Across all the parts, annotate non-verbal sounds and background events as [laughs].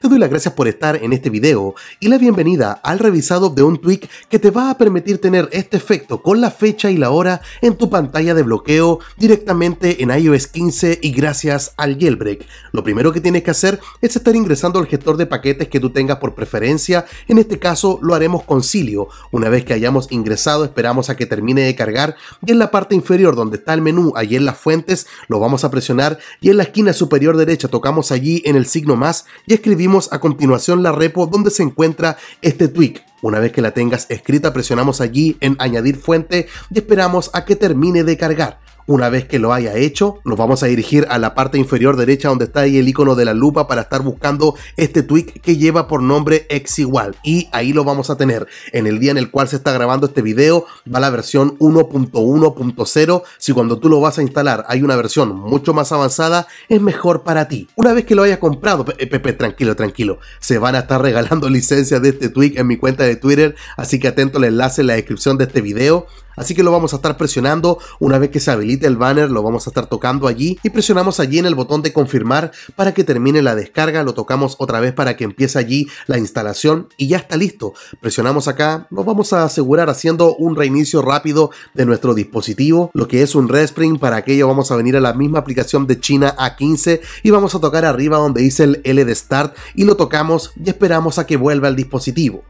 te doy las gracias por estar en este video y la bienvenida al revisado de un tweak que te va a permitir tener este efecto con la fecha y la hora en tu pantalla de bloqueo directamente en iOS 15 y gracias al jailbreak. Lo primero que tienes que hacer es estar ingresando al gestor de paquetes que tú tengas por preferencia, en este caso lo haremos con Cilio. Una vez que hayamos ingresado esperamos a que termine de cargar y en la parte inferior donde está el menú, allí en las fuentes, lo vamos a presionar y en la esquina superior derecha tocamos allí en el signo más y escribimos a continuación la repo donde se encuentra este tweak. Una vez que la tengas escrita presionamos allí en añadir fuente y esperamos a que termine de cargar. Una vez que lo haya hecho, nos vamos a dirigir a la parte inferior derecha donde está ahí el icono de la lupa para estar buscando este tweak que lleva por nombre Exigual. Y ahí lo vamos a tener. En el día en el cual se está grabando este video va la versión 1.1.0. Si cuando tú lo vas a instalar hay una versión mucho más avanzada, es mejor para ti. Una vez que lo hayas comprado, Pepe, tranquilo, tranquilo. Se van a estar regalando [laughs] licencias de este tweak en mi cuenta de Twitter, así que atento al enlace en la descripción de este video. Así que lo vamos a estar presionando una vez que se habilite el banner, lo vamos a estar tocando allí y presionamos allí en el botón de confirmar para que termine la descarga, lo tocamos otra vez para que empiece allí la instalación y ya está listo. Presionamos acá, nos vamos a asegurar haciendo un reinicio rápido de nuestro dispositivo, lo que es un respring, para aquello vamos a venir a la misma aplicación de China A15 y vamos a tocar arriba donde dice el L de Start y lo tocamos y esperamos a que vuelva el dispositivo.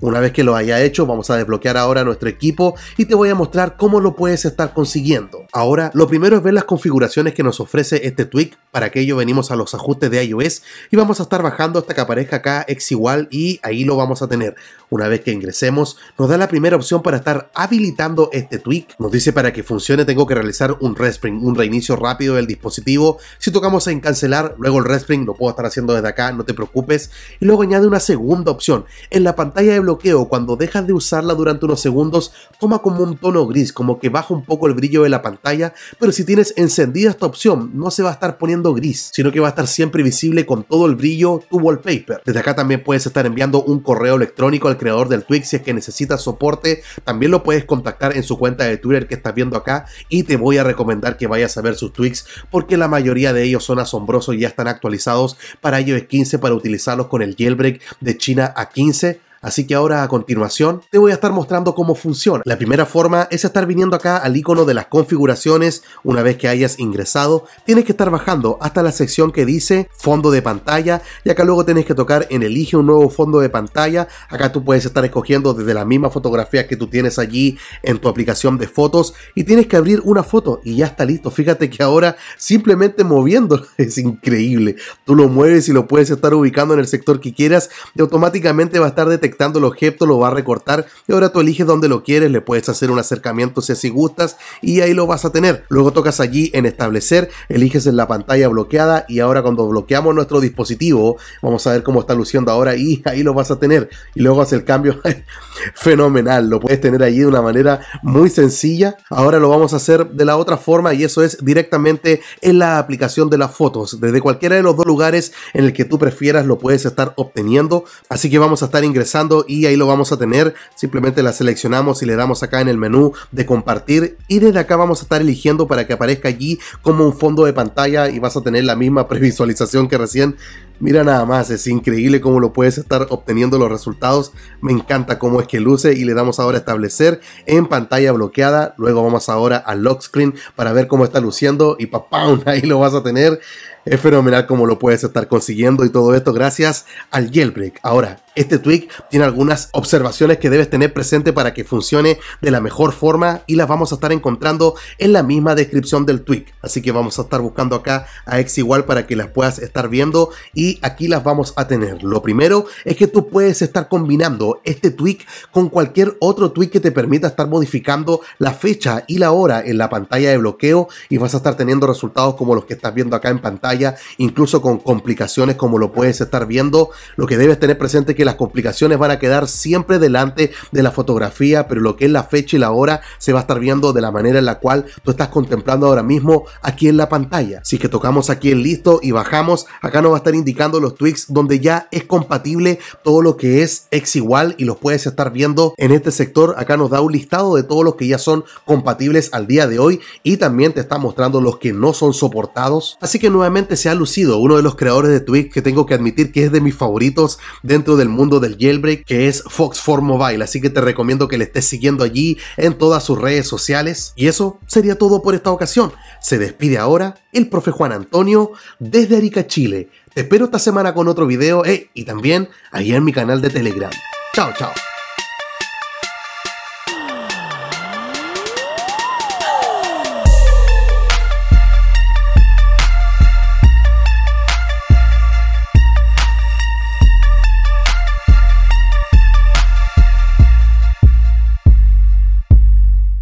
Una vez que lo haya hecho, vamos a desbloquear ahora nuestro equipo y te voy a mostrar cómo lo puedes estar consiguiendo. Ahora, lo primero es ver las configuraciones que nos ofrece este tweak. Para aquello venimos a los ajustes de iOS y vamos a estar bajando hasta que aparezca acá X igual y ahí lo vamos a tener. Una vez que ingresemos, nos da la primera opción para estar habilitando este tweak. Nos dice para que funcione tengo que realizar un respring, un reinicio rápido del dispositivo. Si tocamos en cancelar, luego el respring lo puedo estar haciendo desde acá, no te preocupes. Y luego añade una segunda opción. En la pantalla de bloqueo cuando dejas de usarla durante unos segundos toma como un tono gris, como que baja un poco el brillo de la pantalla, pero si tienes encendida esta opción no se va a estar poniendo gris, sino que va a estar siempre visible con todo el brillo tu wallpaper. Desde acá también puedes estar enviando un correo electrónico al creador del tweak si es que necesitas soporte, también lo puedes contactar en su cuenta de Twitter que estás viendo acá y te voy a recomendar que vayas a ver sus tweaks porque la mayoría de ellos son asombrosos y ya están actualizados para iOS 15 para utilizarlos con el jailbreak de China a 15 Así que ahora a continuación te voy a estar mostrando cómo funciona. La primera forma es estar viniendo acá al icono de las configuraciones. Una vez que hayas ingresado, tienes que estar bajando hasta la sección que dice fondo de pantalla y acá luego tienes que tocar en elige un nuevo fondo de pantalla. Acá tú puedes estar escogiendo desde la misma fotografía que tú tienes allí en tu aplicación de fotos y tienes que abrir una foto y ya está listo. Fíjate que ahora simplemente moviendo [laughs] es increíble. Tú lo mueves y lo puedes estar ubicando en el sector que quieras y automáticamente va a estar detectando el objeto lo va a recortar y ahora tú eliges dónde lo quieres, le puedes hacer un acercamiento si así gustas y ahí lo vas a tener. Luego tocas allí en establecer, eliges en la pantalla bloqueada y ahora cuando bloqueamos nuestro dispositivo, vamos a ver cómo está luciendo ahora y [laughs] ahí lo vas a tener. Y luego hace el cambio [laughs] fenomenal, lo puedes tener allí de una manera muy sencilla. Ahora lo vamos a hacer de la otra forma y eso es directamente en la aplicación de las fotos. Desde cualquiera de los dos lugares en el que tú prefieras lo puedes estar obteniendo. Así que vamos a estar ingresando y ahí lo vamos a tener. Simplemente la seleccionamos y le damos acá en el menú de compartir y desde acá vamos a estar eligiendo para que aparezca allí como un fondo de pantalla y vas a tener la misma [laughs] previsualización que recién. Mira nada más, es increíble cómo lo puedes estar obteniendo los resultados. Me encanta cómo es que luce y le damos ahora a establecer en pantalla bloqueada. Luego vamos ahora al lock screen para ver cómo está luciendo y papá, [laughs] ahí lo vas a tener. Es fenomenal como lo puedes estar consiguiendo y todo esto gracias al jailbreak. Ahora, este tweak tiene algunas observaciones que debes tener presente para que funcione de la mejor forma y las vamos a estar encontrando en la misma descripción del tweak. Así que vamos a estar buscando acá a X igual para que las puedas estar viendo y aquí las vamos a tener. Lo primero es que tú puedes estar combinando este tweak con cualquier otro tweak que te permita estar modificando la fecha y la hora en la pantalla de bloqueo y vas a estar teniendo resultados como los que estás viendo acá en pantalla incluso con complicaciones como lo puedes estar viendo. Lo que debes tener presente es que las complicaciones van a quedar siempre delante de la fotografía, pero lo que es la fecha y la hora se va a estar viendo de la manera en la cual tú estás contemplando ahora mismo aquí en la pantalla. Así que tocamos aquí en listo y bajamos, acá nos va a estar indicando los tweaks donde ya es compatible todo lo que es ex igual y los puedes estar viendo en este sector. Acá nos da un listado de todos los que ya son compatibles al día de hoy y también te está mostrando los que no son soportados. Así que nuevamente se ha lucido. Uno de los creadores de Twitch que tengo que admitir que es de mis favoritos dentro del mundo del jailbreak, que es Fox4 Mobile. Así que te recomiendo que le estés siguiendo allí en todas sus redes sociales. Y eso sería todo por esta ocasión. Se despide ahora el profe Juan Antonio desde Arica, Chile. Te espero esta semana con otro video eh, y también allá en mi canal de Telegram. Chao, chao.